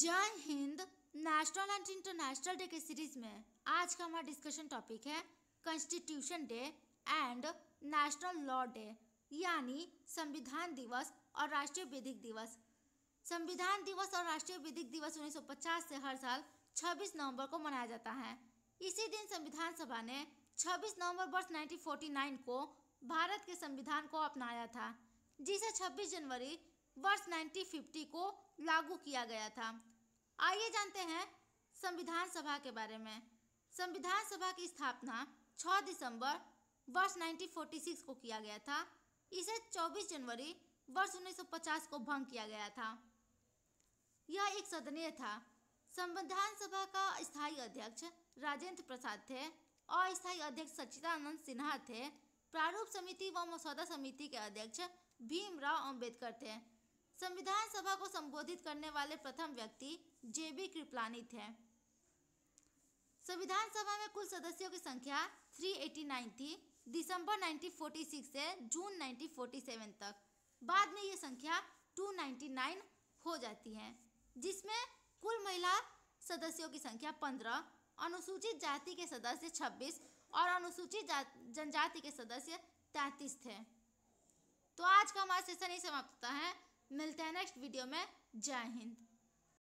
जय हिंद national and international day के सीरीज में आज का हमारा डिस्कशन टॉपिक है constitution day and national law day यानी संविधान दिवस और राष्ट्रीय विधिक दिवस संविधान दिवस और राष्ट्रीय विधिक दिवस 1950 से हर साल 26 नवंबर को मनाया जाता है इसी दिन संविधान सभा ने 26 नवंबर वर्ष 1949 को भारत के संविधान को अपनाया था जिसे 26 जनवरी वर्ष 1950 को लागू किया गया था आइए जानते हैं संविधान सभा के बारे में संविधान सभा की स्थापना 6 दिसंबर वर्ष 1946 को किया गया था इसे 24 जनवरी वर्ष 1950 को भंग किया गया था यह एक सदनीय था संविधान सभा का स्थायी अध्यक्ष राजेंद्र प्रसाद थे अस्थायी अध्यक्ष सच्चिदानंद सिन्हा थे प्रारूप समिति व मसौदा समिति के अध्यक्ष भीमराव अंबेडकर थे संविधान सभा को संबोधित करने वाले प्रथम व्यक्ति जे बी कृपलानी थे संविधान सभा में कुल सदस्यों की संख्या 389 थी दिसंबर 1946 से जून 1947 तक बाद में ये संख्या 299 हो जाती है जिसमें कुल महिला सदस्यों की संख्या 15 अनुसूचित जाति के सदस्य 26 और अनुसूचित जनजाति के सदस्य 33 थे तो आज का हमारा सेशन ही समाप्त होता है मिलते हैं नेक्स्ट वीडियो में जय हिंद